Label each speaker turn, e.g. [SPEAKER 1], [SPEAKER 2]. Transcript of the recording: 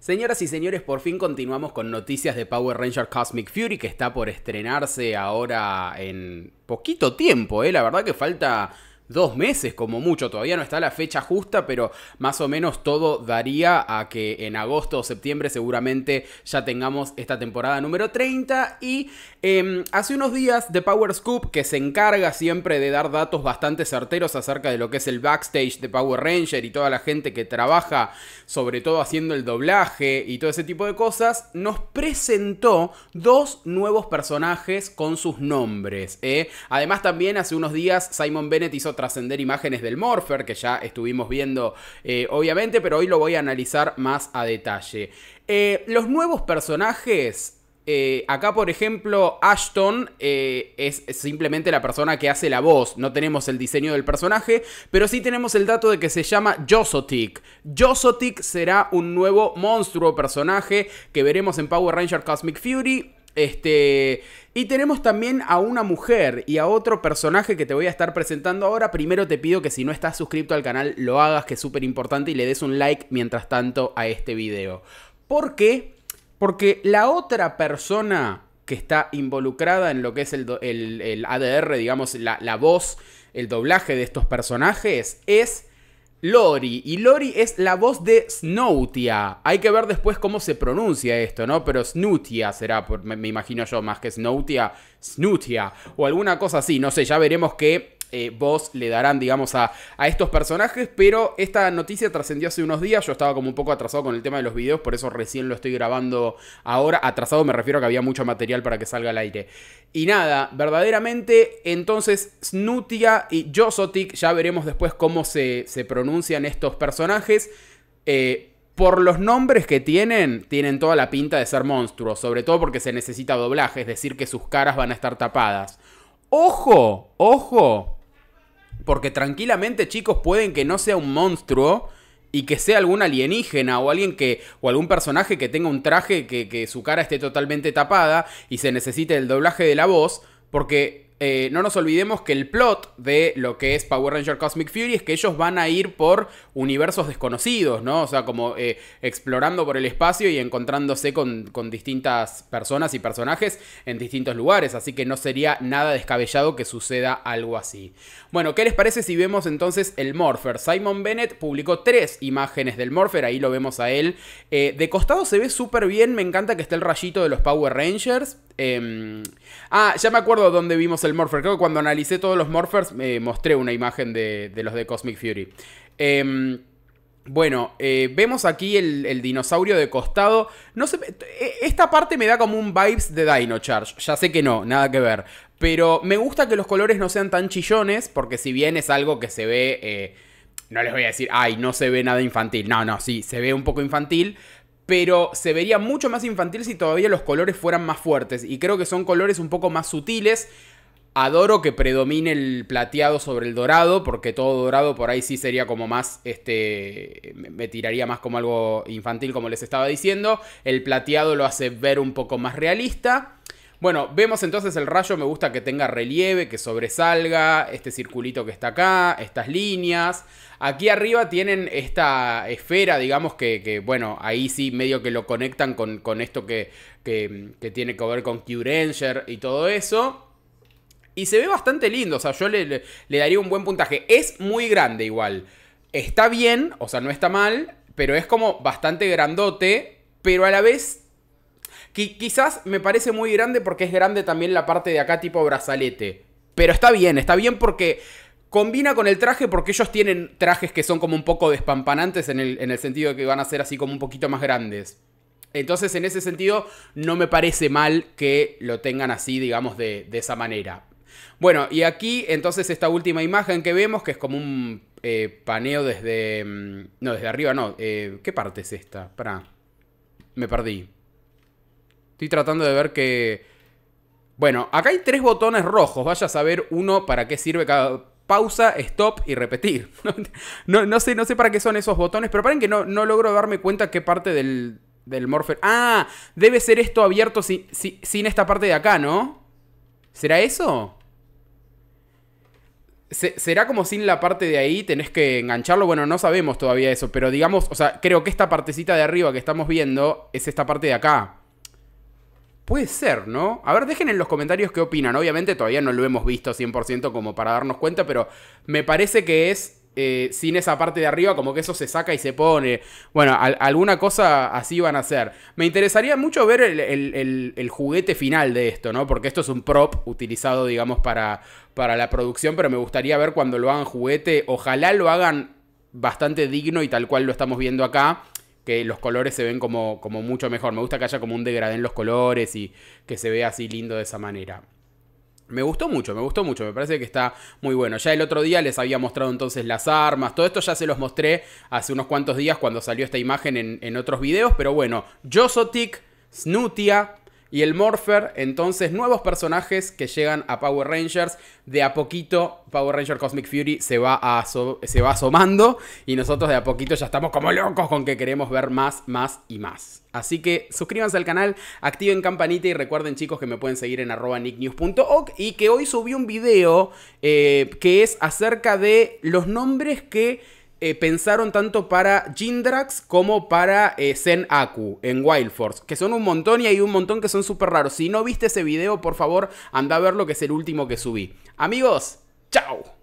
[SPEAKER 1] Señoras y señores, por fin continuamos con noticias de Power Ranger Cosmic Fury que está por estrenarse ahora en poquito tiempo, ¿eh? La verdad que falta dos meses como mucho. Todavía no está la fecha justa, pero más o menos todo daría a que en agosto o septiembre seguramente ya tengamos esta temporada número 30. Y em, hace unos días The Power Scoop, que se encarga siempre de dar datos bastante certeros acerca de lo que es el backstage de Power Ranger y toda la gente que trabaja, sobre todo haciendo el doblaje y todo ese tipo de cosas, nos presentó dos nuevos personajes con sus nombres. ¿eh? Además también hace unos días Simon Bennett hizo trascender imágenes del Morpher, que ya estuvimos viendo eh, obviamente, pero hoy lo voy a analizar más a detalle. Eh, los nuevos personajes eh, acá, por ejemplo, Ashton es simplemente la persona que hace la voz. No tenemos el diseño del personaje, pero sí tenemos el dato de que se llama Josotic. Josotic será un nuevo monstruo personaje que veremos en Power Ranger Cosmic Fury. Este, y tenemos también a una mujer y a otro personaje que te voy a estar presentando ahora. Primero te pido que si no estás suscrito al canal lo hagas, que es súper importante, y le des un like mientras tanto a este video. ¿Por qué? Porque la otra persona que está involucrada en lo que es el, ADR, digamos, la, la voz, el doblaje de estos personajes, es Lori. Y Lori es la voz de Snoutia, Hay que ver después cómo se pronuncia esto, ¿no? Pero Snoutia será, me, imagino yo, más que Snoutia, Snoutia, O alguna cosa así. No sé, ya veremos qué eh, vos voz le darán, digamos, a, estos personajes. Pero esta noticia trascendió hace unos días. Yo estaba como un poco atrasado con el tema de los videos, por eso recién lo estoy grabando ahora. Atrasado me refiero a que había mucho material para que salga al aire. Y nada, verdaderamente, entonces Snutia y Josotic, ya veremos después cómo se, pronuncian estos personajes. Eh, por los nombres que tienen, tienen toda la pinta de ser monstruos, sobre todo porque se necesita doblaje, es decir, que sus caras van a estar tapadas. Ojo, ojo, porque tranquilamente, chicos, pueden que no sea un monstruo y que sea algún alienígena o alguien que o algún personaje que tenga un traje que, que, su cara esté totalmente tapada y se necesite el doblaje de la voz porque eh, no nos olvidemos que el plot de lo que es Power Ranger Cosmic Fury es que ellos van a ir por universos desconocidos, ¿no? O sea, como eh, explorando por el espacio y encontrándose con, distintas personas y personajes en distintos lugares, así que no sería nada descabellado que suceda algo así. Bueno, ¿qué les parece si vemos entonces el Morpher? Simon Bennett publicó tres imágenes del Morpher, ahí lo vemos a él. Eh, de costado se ve súper bien, me encanta que esté el rayito de los Power Rangers. Em, ah, ya me acuerdo dónde vimos el Morpher. Creo que cuando analicé todos los Morphers me mostré una imagen de, los de Cosmic Fury. Em, bueno, eh, vemos aquí el, dinosaurio de costado. No sé, e, esta parte me da como un vibes de Dino Charge. Ya sé que no, nada que ver. Pero me gusta que los colores no sean tan chillones, porque si bien es algo que se ve eh, no les voy a decir, ay, no se ve nada infantil. No, no, sí, se ve un poco infantil, pero se vería mucho más infantil si todavía los colores fueran más fuertes. Y creo que son colores un poco más sutiles. Adoro que predomine el plateado sobre el dorado, porque todo dorado por ahí sí sería como más, este, me tiraría más como algo infantil, como les estaba diciendo. El plateado lo hace ver un poco más realista. Bueno, vemos entonces el rayo, me gusta que tenga relieve, que sobresalga, este circulito que está acá, estas líneas. Aquí arriba tienen esta esfera, digamos que, bueno, ahí sí medio que lo conectan con, con esto que, tiene que ver con Q-Ranger y todo eso. Y se ve bastante lindo, o sea, yo le, le daría un buen puntaje. Es muy grande igual. Está bien, o sea, no está mal, pero es como bastante grandote, pero a la vez quizás me parece muy grande porque es grande también la parte de acá tipo brazalete. Pero está bien, está bien porque combina con el traje porque ellos tienen trajes que son como un poco despampanantes en el, en el sentido de que van a ser así como un poquito más grandes. Entonces, en ese sentido, no me parece mal que lo tengan así, digamos, de, esa manera. Bueno, y aquí entonces esta última imagen que vemos, que es como un eh, paneo desde... Mm, no, desde arriba no. Eh, ¿Qué parte es esta? para Me perdí. Estoy tratando de ver que... Bueno, acá hay tres botones rojos. Vaya a saber uno para qué sirve cada... Pausa, stop y repetir. no, sé, no sé para qué son esos botones, pero paren que no, no logro darme cuenta qué parte del, del Morpher. Ah, debe ser esto abierto sin esta parte de acá, ¿no? ¿Será eso? ¿Será como sin la parte de ahí tenés que engancharlo? Bueno, no sabemos todavía eso, pero digamos, o sea, creo que esta partecita de arriba que estamos viendo es esta parte de acá. Puede ser, ¿no? A ver, dejen en los comentarios qué opinan. Obviamente todavía no lo hemos visto 100% como para darnos cuenta, pero me parece que es eh, sin esa parte de arriba, como que eso se saca y se pone. Bueno, alguna cosa así van a ser. Me interesaría mucho ver el, juguete final de esto, ¿no? Porque esto es un prop utilizado, digamos, para, para la producción, pero me gustaría ver cuando lo hagan juguete. Ojalá lo hagan bastante digno y tal cual lo estamos viendo acá que los colores se ven como, como mucho mejor. Me gusta que haya como un degradé en los colores y que se vea así lindo de esa manera. Me gustó mucho, me gustó mucho, me parece que está muy bueno. Ya el otro día les había mostrado entonces las armas, todo esto ya se los mostré hace unos cuantos días cuando salió esta imagen en, en otros videos, pero bueno, Josotic, Snutia, y el Morpher, entonces nuevos personajes que llegan a Power Rangers. De a poquito Power Ranger Cosmic Fury se va, se va asomando y nosotros de a poquito ya estamos como locos con que queremos ver más, más y más. Así que suscríbanse al canal, activen campanita y recuerden chicos que me pueden seguir en arroba nicknews.org y que hoy subí un video eh, que es acerca de los nombres que eh, pensaron tanto para Jindrax como para eh, Zen Aku en Wild Force, que son un montón y hay un montón que son súper raros. Si no viste ese video, por favor, anda a verlo, que es el último que subí. Amigos, chao.